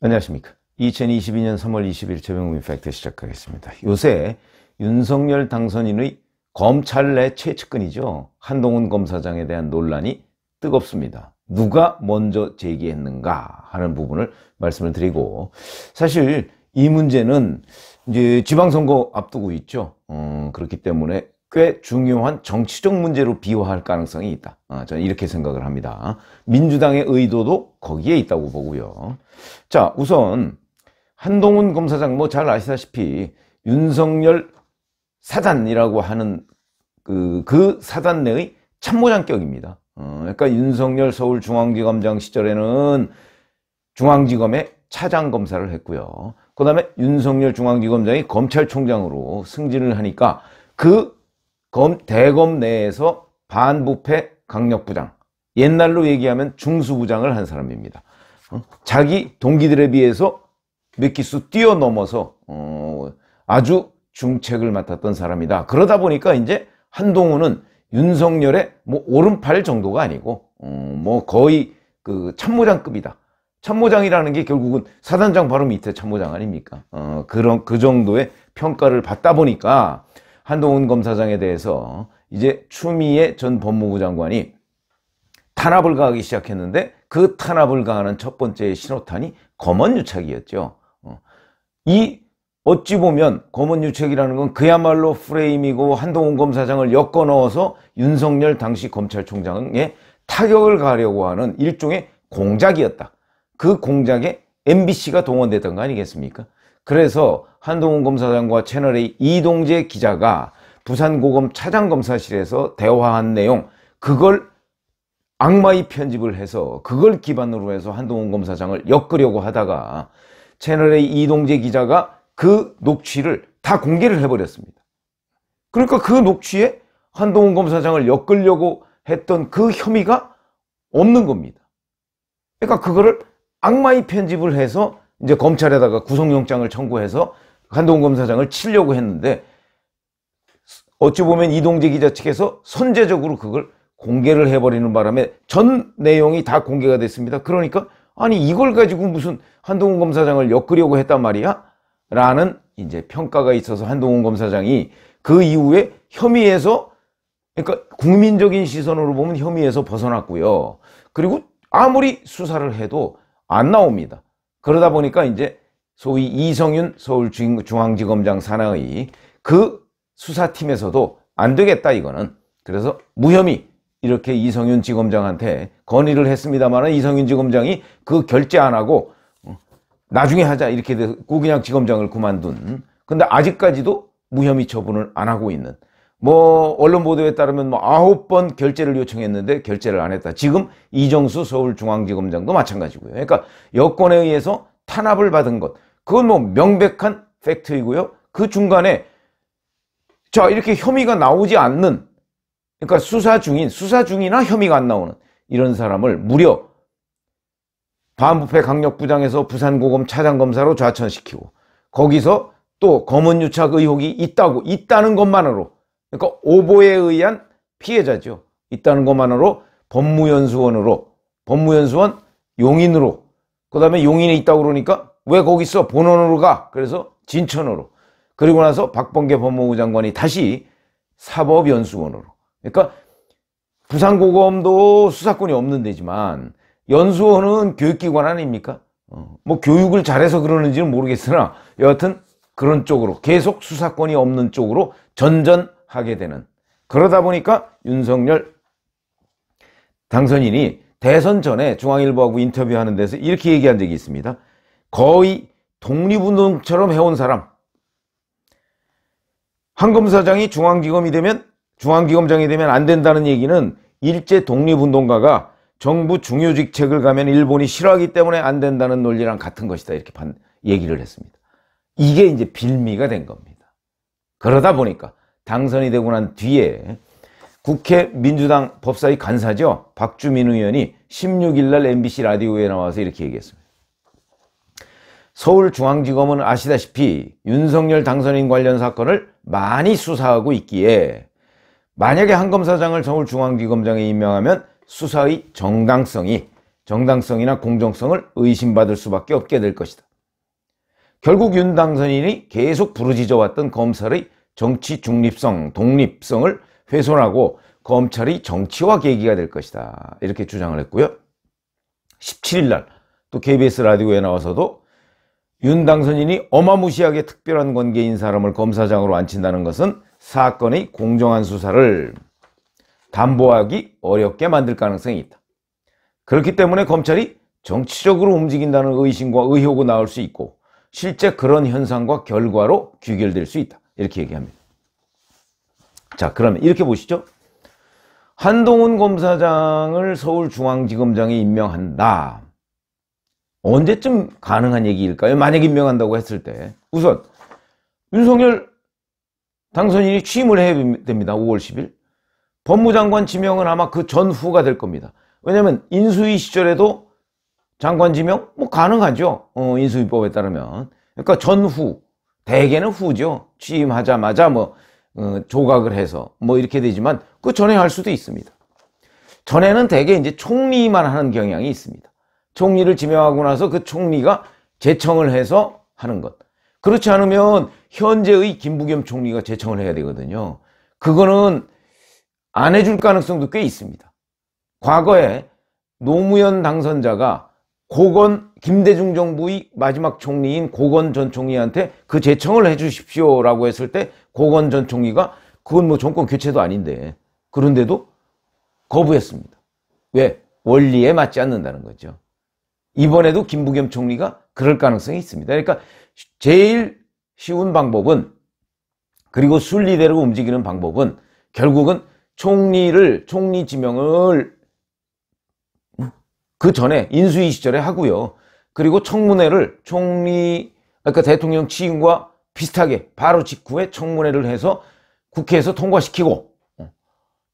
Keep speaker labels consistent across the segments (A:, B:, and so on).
A: 안녕하십니까. 2022년 3월 20일 최병민 팩트 시작하겠습니다. 요새 윤석열 당선인의 검찰 내 최측근이죠. 한동훈 검사장에 대한 논란이 뜨겁습니다. 누가 먼저 제기했는가 하는 부분을 말씀을 드리고 사실 이 문제는 이제 지방선거 앞두고 있죠. 음, 그렇기 때문에 꽤 중요한 정치적 문제로 비화할 가능성이 있다. 아, 저는 이렇게 생각을 합니다. 민주당의 의도도 거기에 있다고 보고요. 자, 우선 한동훈 검사장 뭐 잘 아시다시피 윤석열 사단이라고 하는 그, 그 사단 내의 참모장격입니다. 어, 그러니까 윤석열 서울중앙지검장 시절에는 중앙지검의 차장검사를 했고요. 그 다음에 윤석열 중앙지검장이 검찰총장으로 승진을 하니까 그 검, 대검 내에서 반부패 강력부장, 옛날로 얘기하면 중수부장을 한 사람입니다. 어? 자기 동기들에 비해서 몇 기수 뛰어넘어서 어, 아주 중책을 맡았던 사람이다. 그러다 보니까 이제 한동훈은 윤석열의 뭐 오른팔 정도가 아니고 어, 뭐 거의 그 참모장급이다. 참모장이라는 게 결국은 사단장 바로 밑에 참모장 아닙니까? 어, 그런 그 정도의 평가를 받다 보니까 한동훈 검사장에 대해서 이제 추미애 전 법무부 장관이 탄압을 가하기 시작했는데 그 탄압을 가하는 첫 번째 신호탄이 검언유착이었죠. 어. 이 어찌 보면 검언유착이라는 건 그야말로 프레임이고 한동훈 검사장을 엮어 넣어서 윤석열 당시 검찰총장에 타격을 가려고 하는 일종의 공작이었다. 그 공작에 MBC가 동원됐던 거 아니겠습니까? 그래서 한동훈 검사장과 채널의 이동재 기자가 부산고검 차장검사실에서 대화한 내용 그걸 악마의 편집을 해서 그걸 기반으로 해서 한동훈 검사장을 엮으려고 하다가 채널의 이동재 기자가 그 녹취를 다 공개를 해버렸습니다. 그러니까 그 녹취에 한동훈 검사장을 엮으려고 했던 그 혐의가 없는 겁니다. 그러니까 그거를 악마의 편집을 해서 이제 검찰에다가 구속영장을 청구해서 한동훈 검사장을 치려고 했는데 어찌 보면 이동재 기자 측에서 선제적으로 그걸 공개를 해버리는 바람에 전 내용이 다 공개가 됐습니다. 그러니까 아니 이걸 가지고 무슨 한동훈 검사장을 엮으려고 했단 말이야? 라는 이제 평가가 있어서 한동훈 검사장이 그 이후에 혐의에서 그러니까 국민적인 시선으로 보면 혐의에서 벗어났고요. 그리고 아무리 수사를 해도 안 나옵니다. 그러다 보니까 이제 소위 이성윤 서울중앙지검장 산하의 그 수사팀에서도 안 되겠다 이거는 그래서 무혐의 이렇게 이성윤 지검장한테 건의를 했습니다만 이성윤 지검장이 그 결재 안 하고 어, 나중에 하자 이렇게 돼서 구그냥 지검장을 그만둔 근데 아직까지도 무혐의 처분을 안 하고 있는 뭐 언론 보도에 따르면 뭐 아홉 번 결재를 요청했는데 결재를 안 했다. 지금 이정수 서울중앙지검장도 마찬가지고요. 그러니까 여권에 의해서 탄압을 받은 것. 그건 뭐 명백한 팩트이고요. 그 중간에 자 이렇게 혐의가 나오지 않는 그러니까 수사 중인 수사 중이나 혐의가 안 나오는 이런 사람을 무려 반부패 강력부장에서 부산고검 차장검사로 좌천시키고 거기서 또 검은유착 의혹이 있다고 있다는 것만으로 그러니까 오보에 의한 피해자죠. 있다는 것만으로 법무연수원으로 법무연수원 용인으로 그 다음에 용인에 있다고 그러니까 왜 거기 있어? 본원으로 가. 그래서 진천으로. 그리고 나서 박범계 법무부 장관이 다시 사법연수원으로. 그러니까 부산고검도 수사권이 없는 데지만 연수원은 교육기관 아닙니까? 어, 뭐 교육을 잘해서 그러는지는 모르겠으나 여하튼 그런 쪽으로 계속 수사권이 없는 쪽으로 전전 하게 되는 그러다 보니까 윤석열 당선인이 대선 전에 중앙일보하고 인터뷰하는 데서 이렇게 얘기한 적이 있습니다. 거의 독립운동처럼 해온 사람. 한 검사장이 중앙기검이 되면 중앙기검장이 되면 안 된다는 얘기는 일제 독립운동가가 정부 중요직책을 가면 일본이 싫어하기 때문에 안 된다는 논리랑 같은 것이다 이렇게 얘기를 했습니다. 이게 이제 빌미가 된 겁니다. 그러다 보니까 당선이 되고 난 뒤에 국회 민주당 법사위 간사죠. 박주민 의원이 16일 날 MBC 라디오에 나와서 이렇게 얘기했습니다. 서울중앙지검은 아시다시피 윤석열 당선인 관련 사건을 많이 수사하고 있기에 만약에 한 검사장을 서울중앙지검장에 임명하면 수사의 정당성이 정당성이나 공정성을 의심받을 수밖에 없게 될 것이다. 결국 윤 당선인이 계속 부르짖어왔던 검사의 정치 중립성, 독립성을 훼손하고 검찰이 정치화 계기가 될 것이다. 이렇게 주장을 했고요. 17일 날 또 KBS 라디오에 나와서도 윤 당선인이 어마무시하게 특별한 관계인 사람을 검사장으로 앉힌다는 것은 사건의 공정한 수사를 담보하기 어렵게 만들 가능성이 있다. 그렇기 때문에 검찰이 정치적으로 움직인다는 의심과 의혹이 나올 수 있고 실제 그런 현상과 결과로 귀결될 수 있다. 이렇게 얘기합니다. 자 그러면 이렇게 보시죠. 한동훈 검사장을 서울중앙지검장에 임명한다. 언제쯤 가능한 얘기일까요? 만약 임명한다고 했을 때 우선 윤석열 당선인이 취임을 해야 됩니다. 5월 10일. 법무장관 지명은 아마 그 전후가 될 겁니다. 왜냐하면 인수위 시절에도 장관 지명 뭐 가능하죠. 어, 인수위법에 따르면. 그러니까 전후 대개는 후죠. 취임하자마자 뭐 어, 조각을 해서 뭐 이렇게 되지만 그 전에 할 수도 있습니다. 전에는 대개 이제 총리만 하는 경향이 있습니다. 총리를 지명하고 나서 그 총리가 제청을 해서 하는 것. 그렇지 않으면 현재의 김부겸 총리가 제청을 해야 되거든요. 그거는 안 해줄 가능성도 꽤 있습니다. 과거에 노무현 당선자가 고건 김대중 정부의 마지막 총리인 고건 전 총리한테 그 제청을 해주십시오라고 했을 때 고건 전 총리가 그건 뭐 정권 교체도 아닌데 그런데도 거부했습니다. 왜? 원리에 맞지 않는다는 거죠. 이번에도 김부겸 총리가 그럴 가능성이 있습니다. 그러니까 제일 쉬운 방법은 그리고 순리대로 움직이는 방법은 결국은 총리를 총리 지명을 그 전에 인수위 시절에 하고요. 그리고 청문회를 총리, 그러니까 대통령 취임과 비슷하게 바로 직후에 청문회를 해서 국회에서 통과시키고 어.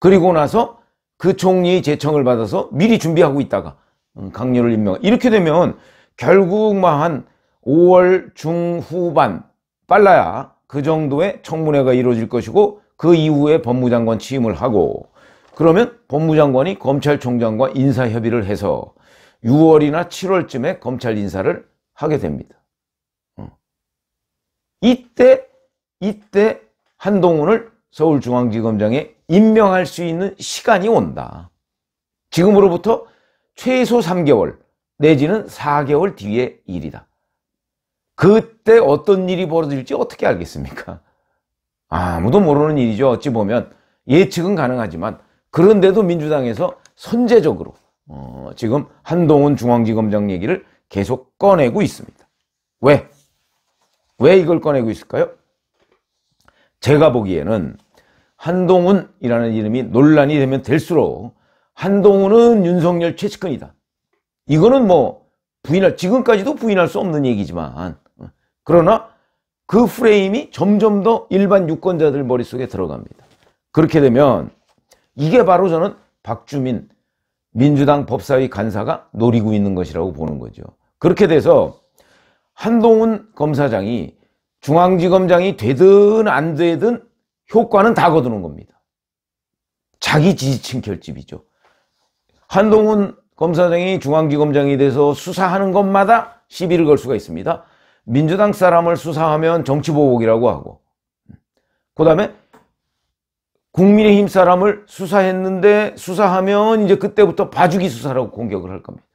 A: 그리고 나서 그 총리의 제청을 받아서 미리 준비하고 있다가 음, 강렬을 임명. 이렇게 되면 결국만 뭐 한 5월 중후반 빨라야 그 정도의 청문회가 이루어질 것이고 그 이후에 법무장관 취임을 하고 그러면 법무장관이 검찰총장과 인사협의를 해서 6월이나 7월쯤에 검찰 인사를 하게 됩니다. 어. 이때 이때 한동훈을 서울중앙지검장에 임명할 수 있는 시간이 온다. 지금으로부터 최소 3개월 내지는 4개월 뒤의 일이다. 그때 어떤 일이 벌어질지 어떻게 알겠습니까? 아무도 모르는 일이죠. 어찌 보면 예측은 가능하지만 그런데도 민주당에서 선제적으로 어, 지금 한동훈 중앙지검장 얘기를 계속 꺼내고 있습니다. 왜? 왜 이걸 꺼내고 있을까요? 제가 보기에는 한동훈이라는 이름이 논란이 되면 될수록 한동훈은 윤석열 최측근이다. 이거는 뭐 부인할 지금까지도 부인할 수 없는 얘기지만 어, 그러나 그 프레임이 점점 더 일반 유권자들 머릿속에 들어갑니다. 그렇게 되면 이게 바로 저는 박주민 민주당 법사위 간사가 노리고 있는 것이라고 보는 거죠. 그렇게 돼서 한동훈 검사장이 중앙지검장이 되든 안 되든 효과는 다 거두는 겁니다. 자기 지지층 결집이죠. 한동훈 검사장이 중앙지검장이 돼서 수사하는 것마다 시비를 걸 수가 있습니다. 민주당 사람을 수사하면 정치보복이라고 하고 그 다음에 국민의힘 사람을 수사했는데 수사하면 이제 그때부터 봐주기 수사라고 공격을 할 겁니다.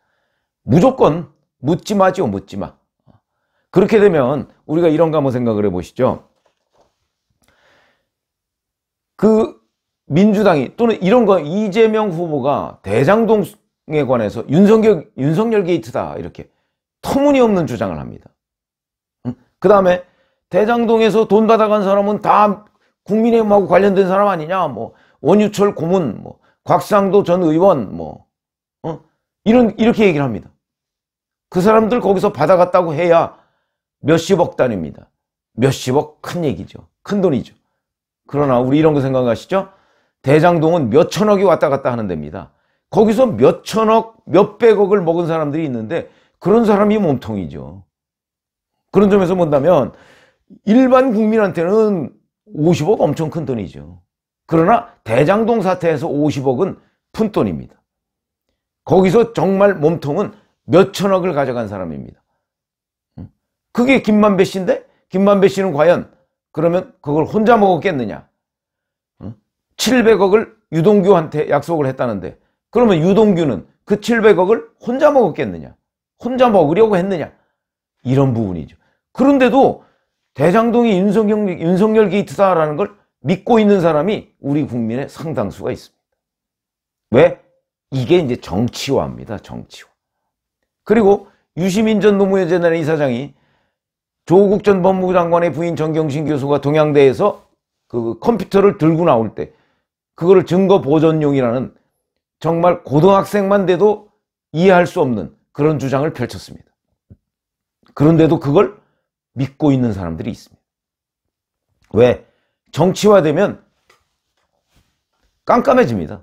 A: 무조건 묻지 마죠 묻지 마. 그렇게 되면 우리가 이런가 한번 생각을 해보시죠. 그 민주당이 또는 이런 거 이재명 후보가 대장동에 관해서 윤석열, 윤석열 게이트다 이렇게 터무니없는 주장을 합니다. 그 다음에 대장동에서 돈 받아간 사람은 다 국민의힘하고 관련된 사람 아니냐 뭐 원유철 고문 뭐 곽상도 전 의원 뭐 어? 이런 이렇게 얘기를 합니다. 그 사람들 거기서 받아갔다고 해야 몇십억 단입니다. 몇십억 큰 얘기죠. 큰 돈이죠. 그러나 우리 이런 거 생각하시죠? 대장동은 몇천억이 왔다 갔다 하는 데입니다. 거기서 몇천억, 몇백억을 먹은 사람들이 있는데 그런 사람이 몸통이죠. 그런 점에서 본다면 일반 국민한테는 50억 엄청 큰 돈이죠. 그러나 대장동 사태에서 50억은 푼돈입니다. 거기서 정말 몸통은 몇천억을 가져간 사람입니다. 그게 김만배 씨인데 김만배 씨는 과연 그러면 그걸 혼자 먹었겠느냐. 700억을 유동규한테 약속을 했다는데 그러면 유동규는 그 700억을 혼자 먹었겠느냐. 혼자 먹으려고 했느냐. 이런 부분이죠. 그런데도 대장동이 윤석열, 윤석열 게이트다라는 걸 믿고 있는 사람이 우리 국민의 상당수가 있습니다. 왜? 이게 이제 정치화입니다. 정치화. 그리고 유시민 전 노무현 재단의 이사장이 조국 전 법무부 장관의 부인 정경신 교수가 동양대에서 그 컴퓨터를 들고 나올 때 그거를 증거 보존용이라는 정말 고등학생만 돼도 이해할 수 없는 그런 주장을 펼쳤습니다. 그런데도 그걸 믿고 있는 사람들이 있습니다. 왜? 정치화되면 깜깜해집니다.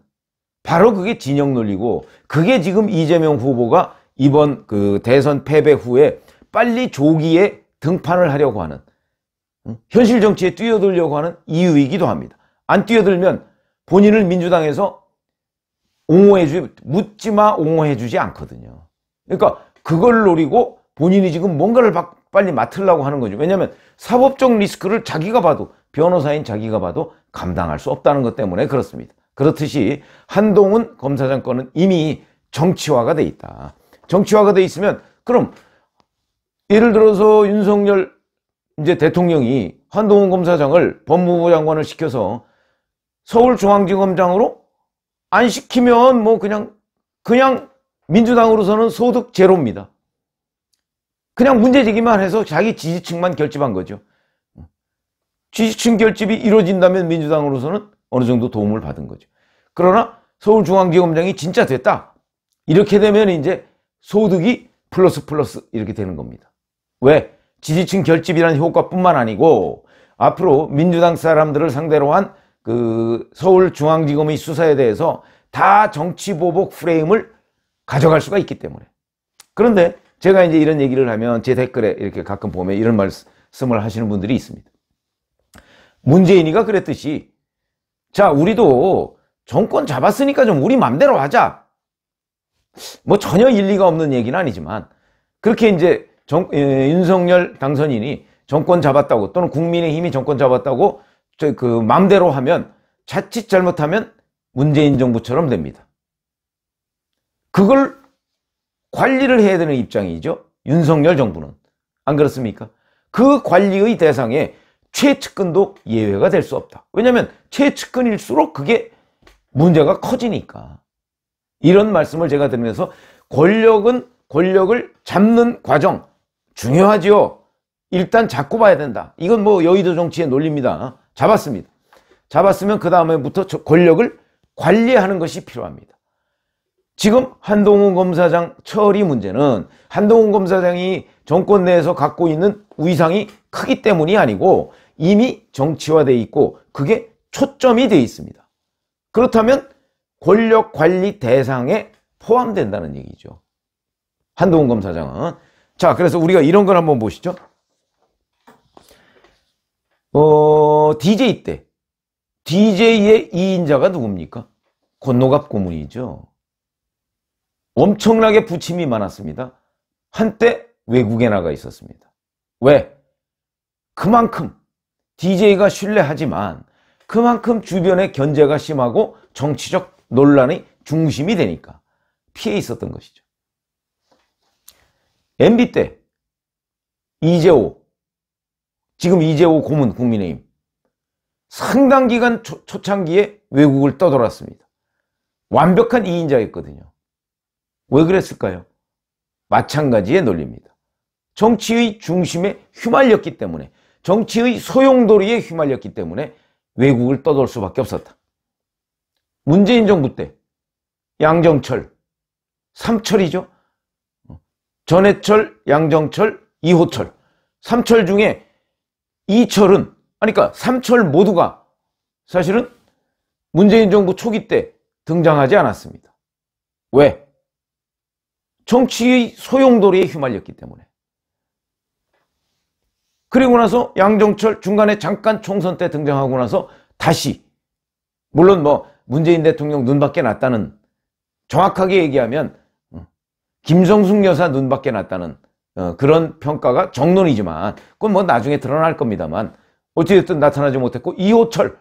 A: 바로 그게 진영 논리고 그게 지금 이재명 후보가 이번 그 대선 패배 후에 빨리 조기에 등판을 하려고 하는 현실 정치에 뛰어들려고 하는 이유이기도 합니다. 안 뛰어들면 본인을 민주당에서 옹호해주지 묻지마 옹호해주지 않거든요. 그러니까 그걸 노리고 본인이 지금 뭔가를 빨리 맡으려고 하는 거죠. 왜냐하면 사법적 리스크를 자기가 봐도 변호사인 자기가 봐도 감당할 수 없다는 것 때문에 그렇습니다. 그렇듯이 한동훈 검사장 건은 이미 정치화가 돼 있다. 정치화가 돼 있으면 그럼 예를 들어서 윤석열 이제 대통령이 한동훈 검사장을 법무부 장관을 시켜서 서울중앙지검장으로 안 시키면 뭐 그냥 그냥 민주당으로서는 소득 제로입니다. 그냥 문제제기만 해서 자기 지지층만 결집한 거죠. 지지층 결집이 이루어진다면 민주당으로서는 어느 정도 도움을 받은 거죠. 그러나 서울중앙지검장이 진짜 됐다. 이렇게 되면 이제 소득이 플러스 플러스 이렇게 되는 겁니다. 왜? 지지층 결집이라는 효과뿐만 아니고 앞으로 민주당 사람들을 상대로 한 그 서울중앙지검의 수사에 대해서 다 정치보복 프레임을 가져갈 수가 있기 때문에. 그런데 제가 이제 이런 얘기를 하면 제 댓글에 이렇게 가끔 보면 이런 말씀을 하시는 분들이 있습니다. 문재인이가 그랬듯이 자 우리도 정권 잡았으니까 좀 우리 맘대로 하자. 뭐 전혀 일리가 없는 얘기는 아니지만 그렇게 이제 정, 에, 윤석열 당선인이 정권 잡았다고 또는 국민의힘이 정권 잡았다고 저, 그 맘대로 하면 자칫 잘못하면 문재인 정부처럼 됩니다. 그걸 관리를 해야 되는 입장이죠. 윤석열 정부는. 안 그렇습니까? 그 관리의 대상에 최측근도 예외가 될 수 없다. 왜냐하면 최측근일수록 그게 문제가 커지니까. 이런 말씀을 제가 드리면서 권력은 권력을 잡는 과정 중요하지요. 일단 잡고 봐야 된다. 이건 뭐 여의도 정치의 논리입니다. 잡았습니다. 잡았으면 그 다음에부터 권력을 관리하는 것이 필요합니다. 지금 한동훈 검사장 처리 문제는 한동훈 검사장이 정권 내에서 갖고 있는 위상이 크기 때문이 아니고 이미 정치화돼 있고 그게 초점이 돼 있습니다. 그렇다면 권력 관리 대상에 포함된다는 얘기죠. 한동훈 검사장은. 자, 그래서 우리가 이런 걸 한번 보시죠. 어, DJ 때 DJ의 2인자가 누굽니까? 권노갑 고문이죠. 엄청나게 부침이 많았습니다. 한때 외국에 나가 있었습니다. 왜? 그만큼 DJ가 신뢰하지만 그만큼 주변의 견제가 심하고 정치적 논란의 중심이 되니까 피해 있었던 것이죠. MB 때 이재호, 지금 이재호 고문 국민의힘 상당 기간 초, 창기에 외국을 떠돌았습니다. 완벽한 2인자였거든요 왜 그랬을까요? 마찬가지의 논리입니다. 정치의 중심에 휘말렸기 때문에 정치의 소용돌이에 휘말렸기 때문에 외국을 떠돌 수밖에 없었다. 문재인 정부 때 양정철, 삼철이죠. 전해철, 양정철, 이호철. 삼철 중에 이철은 아니 그러니까 삼철 모두가 사실은 문재인 정부 초기 때 등장하지 않았습니다. 왜? 정치의 소용돌이에 휘말렸기 때문에. 그리고 나서 양정철 중간에 잠깐 총선 때 등장하고 나서 다시 물론 뭐 문재인 대통령 눈밖에 났다는 정확하게 얘기하면 음, 김성숙 여사 눈밖에 났다는 어, 그런 평가가 정론이지만 그건 뭐 나중에 드러날 겁니다만 어찌됐든 나타나지 못했고 이호철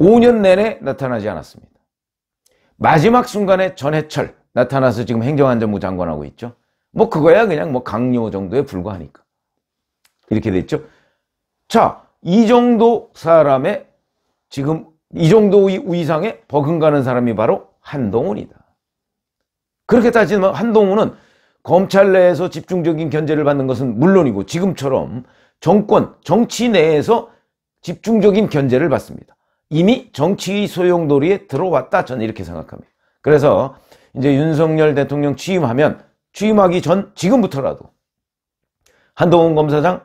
A: 5년 내내 나타나지 않았습니다. 마지막 순간에 전해철 나타나서 지금 행정안전부 장관하고 있죠. 뭐 그거야 그냥 뭐 강요 정도에 불과하니까. 이렇게 됐죠. 자, 이 정도 사람의 지금 이 정도 이상에 버금가는 사람이 바로 한동훈이다. 그렇게 따지면 한동훈은 검찰 내에서 집중적인 견제를 받는 것은 물론이고 지금처럼 정권, 정치 내에서 집중적인 견제를 받습니다. 이미 정치의 소용돌이에 들어왔다 저는 이렇게 생각합니다. 그래서 이제 윤석열 대통령 취임하면 취임하기 전 지금부터라도 한동훈 검사장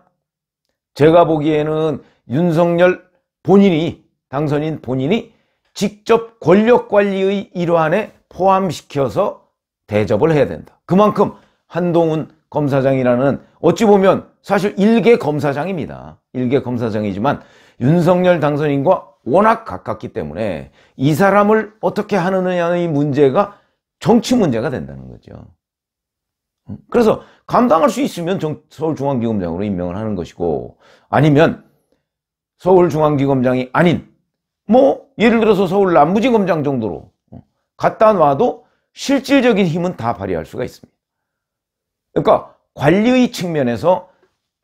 A: 제가 보기에는 윤석열 본인이 당선인 본인이 직접 권력관리의 일환에 포함시켜서 대접을 해야 된다. 그만큼 한동훈 검사장이라는 어찌 보면 사실 일개 검사장입니다. 일개 검사장이지만 윤석열 당선인과 워낙 가깝기 때문에 이 사람을 어떻게 하느냐의 문제가 정치 문제가 된다는 거죠. 음, 그래서 감당할 수 있으면 서울중앙기검장으로 임명을 하는 것이고 아니면 서울중앙기검장이 아닌 뭐 예를 들어서 서울 남부지검장 정도로 어, 갖다놔도 실질적인 힘은 다 발휘할 수가 있습니다. 그러니까 관리의 측면에서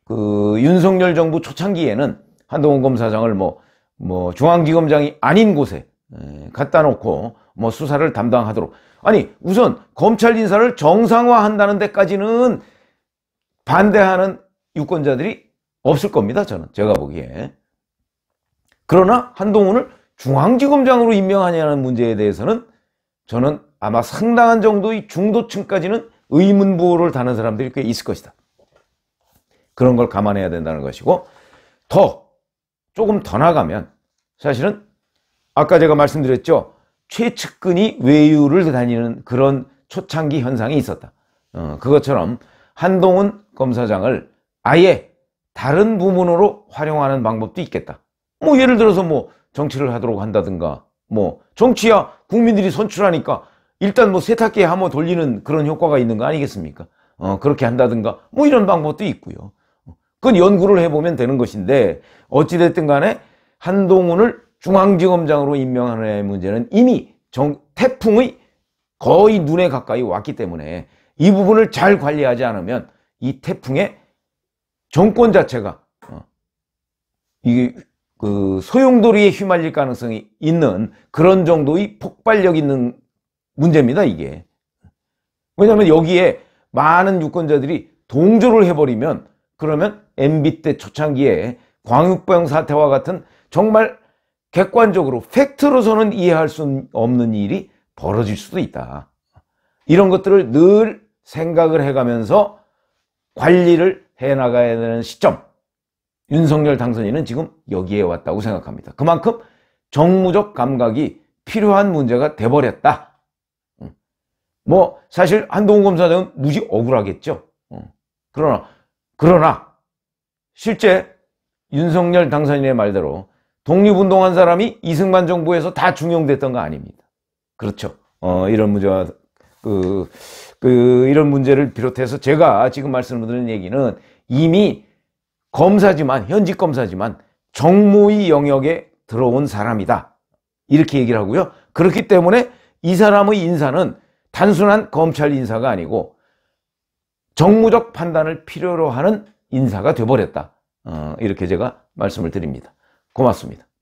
A: 그 윤석열 정부 초창기에는 한동훈 검사장을 뭐, 뭐중앙기검장이 아닌 곳에 예, 갖다 놓고 뭐 수사를 담당하도록 아니 우선 검찰 인사를 정상화한다는 데까지는 반대하는 유권자들이 없을 겁니다 저는 제가 보기에 그러나 한동훈을 중앙지검장으로 임명하냐는 문제에 대해서는 저는 아마 상당한 정도의 중도층까지는 의문부호를 다는 사람들이 꽤 있을 것이다 그런 걸 감안해야 된다는 것이고 더 조금 더 나가면 사실은 아까 제가 말씀드렸죠. 최측근이 외유를 다니는 그런 초창기 현상이 있었다. 어, 그것처럼 한동훈 검사장을 아예 다른 부문으로 활용하는 방법도 있겠다. 뭐 예를 들어서 뭐 정치를 하도록 한다든가 뭐 정치야 국민들이 선출하니까 일단 뭐 세탁기에 한번 돌리는 그런 효과가 있는 거 아니겠습니까? 어, 그렇게 한다든가 뭐 이런 방법도 있고요. 어, 그건 연구를 해보면 되는 것인데 어찌됐든 간에 한동훈을 중앙지검장으로 임명하느냐의 문제는 이미 정, 태풍의 거의 눈에 가까이 왔기 때문에 이 부분을 잘 관리하지 않으면 이 태풍의 정권 자체가 어, 이게 그 소용돌이에 휘말릴 가능성이 있는 그런 정도의 폭발력 있는 문제입니다 이게 왜냐하면 여기에 많은 유권자들이 동조를 해버리면 그러면 MB 때 초창기에 광역병 사태와 같은 정말 객관적으로 팩트로서는 이해할 수 없는 일이 벌어질 수도 있다. 이런 것들을 늘 생각을 해가면서 관리를 해나가야 되는 시점 윤석열 당선인은 지금 여기에 왔다고 생각합니다. 그만큼 정무적 감각이 필요한 문제가 돼버렸다. 음. 뭐 사실 한동훈 검사장은 무지 억울하겠죠. 음. 그러나 그러나 실제 윤석열 당선인의 말대로 독립운동한 사람이 이승만 정부에서 다 중용됐던 거 아닙니다. 그렇죠. 어, 이런 문제와 그, 그 이런 문제를 비롯해서 제가 지금 말씀드리는 얘기는 이미 검사지만 현직 검사지만 정무의 영역에 들어온 사람이다. 이렇게 얘기를 하고요. 그렇기 때문에 이 사람의 인사는 단순한 검찰 인사가 아니고 정무적 판단을 필요로 하는 인사가 되어버렸다 어, 이렇게 제가 말씀을 드립니다. 고맙습니다.